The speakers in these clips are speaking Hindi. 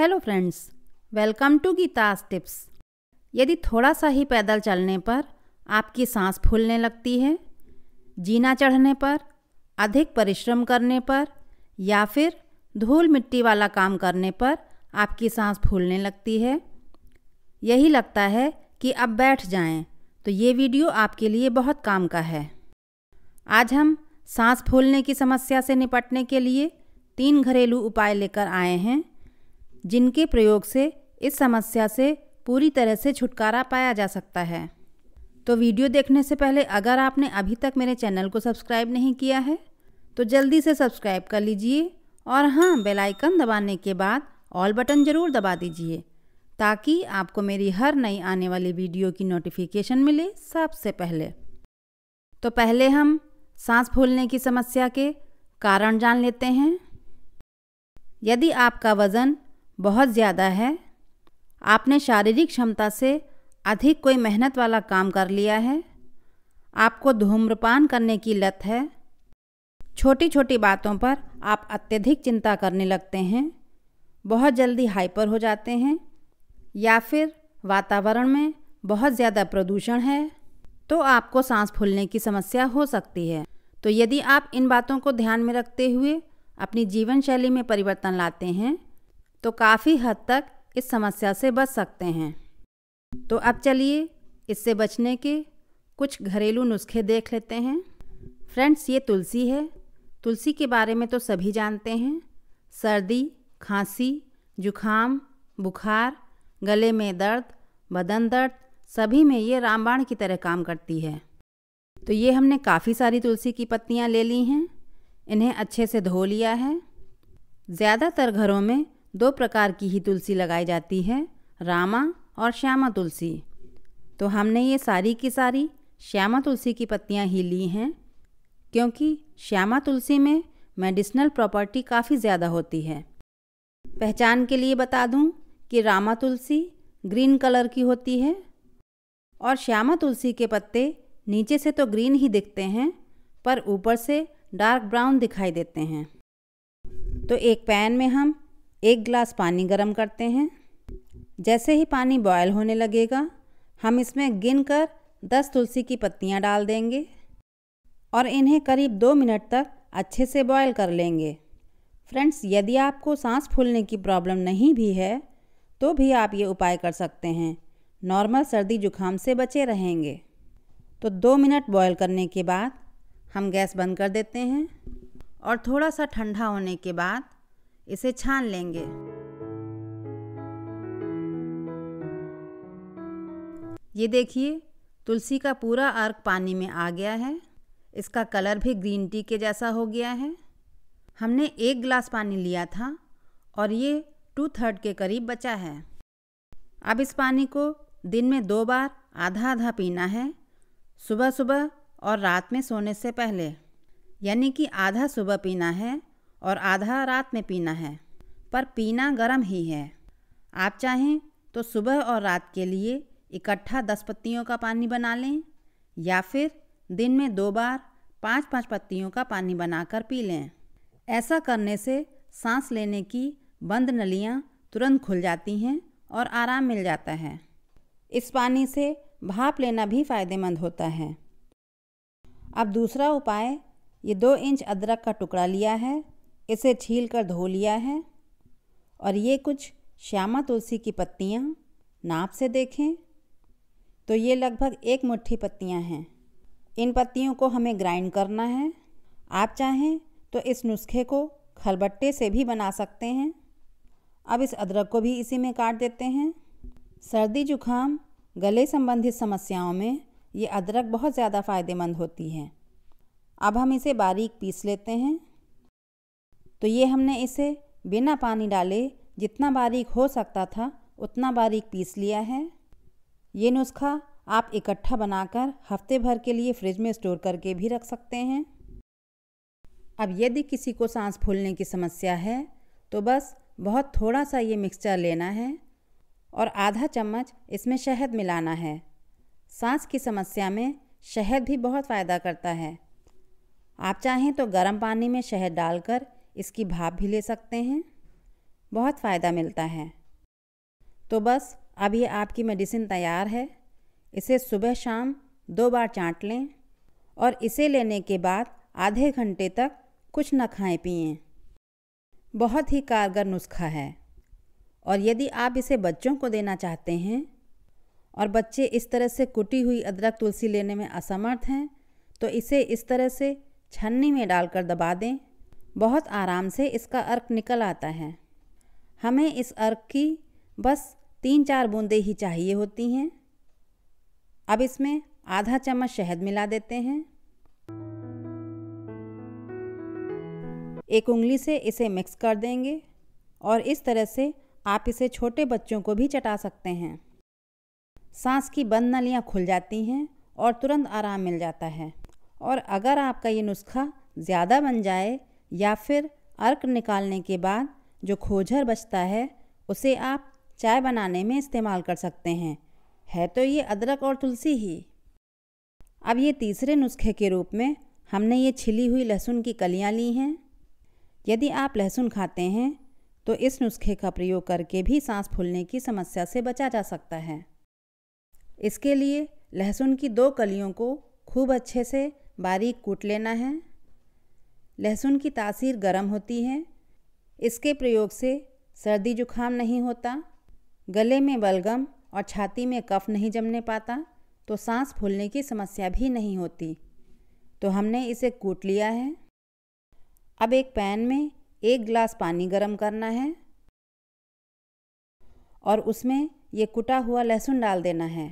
hello friends welcome to Geeta's tips यदि थोड़ा सा ही पैदल चलने पर आपकी सांस फूलने लगती है जीना चढ़ने पर अधिक परिश्रम करने पर या फिर धूल मिट्टी वाला काम करने पर आपकी सांस फूलने लगती है यही लगता है कि अब बैठ जाएं, तो ये वीडियो आपके लिए बहुत काम का है आज हम सांस फूलने की समस्या से निपटने के लिए तीन घरेलू उपाय लेकर आए हैं जिनके प्रयोग से इस समस्या से पूरी तरह से छुटकारा पाया जा सकता है तो वीडियो देखने से पहले अगर आपने अभी तक मेरे चैनल को सब्सक्राइब नहीं किया है तो जल्दी से सब्सक्राइब कर लीजिए और हाँ बेलाइकन आइकन दबाने के बाद ऑल बटन ज़रूर दबा दीजिए ताकि आपको मेरी हर नई आने वाली वीडियो की नोटिफिकेशन मिले सबसे पहले तो पहले हम सांस फूलने की समस्या के कारण जान लेते हैं यदि आपका वज़न बहुत ज़्यादा है आपने शारीरिक क्षमता से अधिक कोई मेहनत वाला काम कर लिया है आपको धूम्रपान करने की लत है छोटी छोटी बातों पर आप अत्यधिक चिंता करने लगते हैं बहुत जल्दी हाइपर हो जाते हैं या फिर वातावरण में बहुत ज़्यादा प्रदूषण है तो आपको सांस फूलने की समस्या हो सकती है तो यदि आप इन बातों को ध्यान में रखते हुए अपनी जीवन शैली में परिवर्तन लाते हैं तो काफ़ी हद तक इस समस्या से बच सकते हैं तो अब चलिए इससे बचने के कुछ घरेलू नुस्खे देख लेते हैं फ्रेंड्स ये तुलसी है तुलसी के बारे में तो सभी जानते हैं सर्दी खांसी जुखाम बुखार गले में दर्द बदन दर्द सभी में ये रामबाण की तरह काम करती है तो ये हमने काफ़ी सारी तुलसी की पत्तियाँ ले ली हैं इन्हें अच्छे से धो लिया है ज़्यादातर घरों में दो प्रकार की ही तुलसी लगाई जाती है रामा और श्यामा तुलसी तो हमने ये सारी की सारी श्यामा तुलसी की पत्तियाँ ही ली हैं क्योंकि श्यामा तुलसी में मेडिसिनल प्रॉपर्टी काफ़ी ज़्यादा होती है पहचान के लिए बता दूँ कि रामा तुलसी ग्रीन कलर की होती है और श्यामा तुलसी के पत्ते नीचे से तो ग्रीन ही दिखते हैं पर ऊपर से डार्क ब्राउन दिखाई देते हैं तो एक पैन में हम एक गिलास पानी गर्म करते हैं जैसे ही पानी बॉयल होने लगेगा हम इसमें गिन कर दस तुलसी की पत्तियाँ डाल देंगे और इन्हें करीब दो मिनट तक अच्छे से बॉयल कर लेंगे फ्रेंड्स यदि आपको सांस फूलने की प्रॉब्लम नहीं भी है तो भी आप ये उपाय कर सकते हैं नॉर्मल सर्दी जुखाम से बचे रहेंगे तो दो मिनट बॉयल करने के बाद हम गैस बंद कर देते हैं और थोड़ा सा ठंडा होने के बाद इसे छान लेंगे ये देखिए तुलसी का पूरा अर्क पानी में आ गया है इसका कलर भी ग्रीन टी के जैसा हो गया है हमने एक गिलास पानी लिया था और ये टू थर्ड के करीब बचा है अब इस पानी को दिन में दो बार आधा आधा पीना है सुबह सुबह और रात में सोने से पहले यानी कि आधा सुबह पीना है और आधा रात में पीना है पर पीना गर्म ही है आप चाहें तो सुबह और रात के लिए इकट्ठा दस पत्तियों का पानी बना लें या फिर दिन में दो बार पाँच पाँच पत्तियों का पानी बनाकर पी लें ऐसा करने से सांस लेने की बंद नलियाँ तुरंत खुल जाती हैं और आराम मिल जाता है इस पानी से भाप लेना भी फ़ायदेमंद होता है अब दूसरा उपाय ये दो इंच अदरक का टुकड़ा लिया है इसे छील कर धो लिया है और ये कुछ श्यामा तुलसी की पत्तियाँ नाप से देखें तो ये लगभग एक मुट्ठी पत्तियाँ हैं इन पत्तियों को हमें ग्राइंड करना है आप चाहें तो इस नुस्खे को खलबट्टे से भी बना सकते हैं अब इस अदरक को भी इसी में काट देते हैं सर्दी जुखाम गले संबंधित समस्याओं में ये अदरक बहुत ज़्यादा फ़ायदेमंद होती है अब हम इसे बारीक पीस लेते हैं तो ये हमने इसे बिना पानी डाले जितना बारीक हो सकता था उतना बारीक पीस लिया है ये नुस्खा आप इकट्ठा बनाकर हफ्ते भर के लिए फ्रिज में स्टोर करके भी रख सकते हैं अब यदि किसी को सांस फूलने की समस्या है तो बस बहुत थोड़ा सा ये मिक्सचर लेना है और आधा चम्मच इसमें शहद मिलाना है सांस की समस्या में शहद भी बहुत फ़ायदा करता है आप चाहें तो गर्म पानी में शहद डालकर इसकी भाप भी ले सकते हैं बहुत फ़ायदा मिलता है तो बस अब ये आपकी मेडिसिन तैयार है इसे सुबह शाम दो बार चाट लें और इसे लेने के बाद आधे घंटे तक कुछ न खाएं पिए बहुत ही कारगर नुस्खा है और यदि आप इसे बच्चों को देना चाहते हैं और बच्चे इस तरह से कुटी हुई अदरक तुलसी लेने में असमर्थ हैं तो इसे इस तरह से छन्नी में डालकर दबा दें बहुत आराम से इसका अर्क निकल आता है हमें इस अर्क की बस तीन चार बूंदें ही चाहिए होती हैं अब इसमें आधा चम्मच शहद मिला देते हैं एक उंगली से इसे मिक्स कर देंगे और इस तरह से आप इसे छोटे बच्चों को भी चटा सकते हैं सांस की बंद नलियाँ खुल जाती हैं और तुरंत आराम मिल जाता है और अगर आपका ये नुस्खा ज़्यादा बन जाए या फिर अर्क निकालने के बाद जो खोजर बचता है उसे आप चाय बनाने में इस्तेमाल कर सकते हैं है तो ये अदरक और तुलसी ही अब ये तीसरे नुस्खे के रूप में हमने ये छिली हुई लहसुन की कलियाँ ली हैं यदि आप लहसुन खाते हैं तो इस नुस्खे का प्रयोग करके भी सांस फूलने की समस्या से बचा जा सकता है इसके लिए लहसुन की दो कलियों को खूब अच्छे से बारीक कूट लेना है लहसुन की तासीर गर्म होती है इसके प्रयोग से सर्दी जुखाम नहीं होता गले में बलगम और छाती में कफ नहीं जमने पाता तो सांस फूलने की समस्या भी नहीं होती तो हमने इसे कूट लिया है अब एक पैन में एक गिलास पानी गर्म करना है और उसमें ये कुटा हुआ लहसुन डाल देना है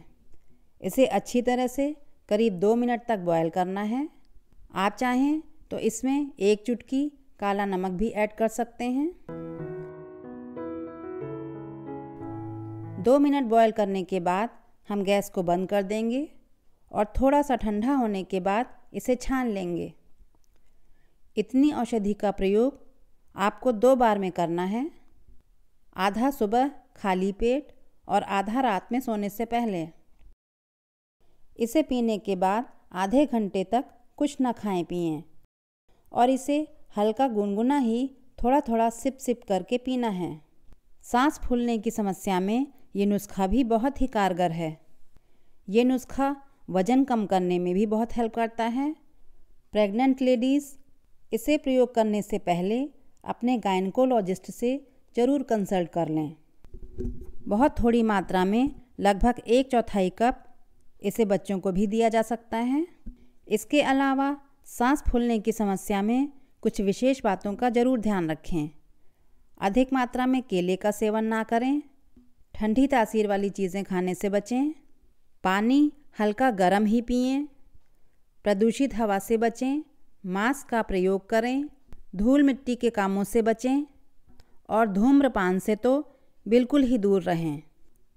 इसे अच्छी तरह से करीब दो मिनट तक बॉयल करना है आप चाहें तो इसमें एक चुटकी काला नमक भी ऐड कर सकते हैं दो मिनट बॉयल करने के बाद हम गैस को बंद कर देंगे और थोड़ा सा ठंडा होने के बाद इसे छान लेंगे इतनी औषधि का प्रयोग आपको दो बार में करना है आधा सुबह खाली पेट और आधा रात में सोने से पहले इसे पीने के बाद आधे घंटे तक कुछ ना खाएं पिएं और इसे हल्का गुनगुना ही थोड़ा थोड़ा सिप सिप करके पीना है सांस फूलने की समस्या में ये नुस्खा भी बहुत ही कारगर है ये नुस्खा वज़न कम करने में भी बहुत हेल्प करता है प्रेग्नेंट लेडीज़ इसे प्रयोग करने से पहले अपने गायनकोलॉजिस्ट से ज़रूर कंसल्ट कर लें बहुत थोड़ी मात्रा में लगभग एक चौथाई कप इसे बच्चों को भी दिया जा सकता है इसके अलावा सांस फूलने की समस्या में कुछ विशेष बातों का जरूर ध्यान रखें अधिक मात्रा में केले का सेवन ना करें ठंडी तासीर वाली चीज़ें खाने से बचें पानी हल्का गर्म ही पिए प्रदूषित हवा से बचें मास्क का प्रयोग करें धूल मिट्टी के कामों से बचें और धूम्रपान से तो बिल्कुल ही दूर रहें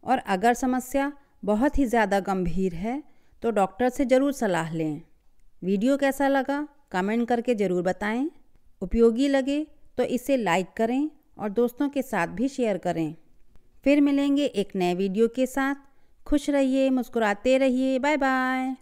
और अगर समस्या बहुत ही ज़्यादा गंभीर है तो डॉक्टर से ज़रूर सलाह लें वीडियो कैसा लगा कमेंट करके ज़रूर बताएं उपयोगी लगे तो इसे लाइक करें और दोस्तों के साथ भी शेयर करें फिर मिलेंगे एक नए वीडियो के साथ खुश रहिए मुस्कुराते रहिए बाय बाय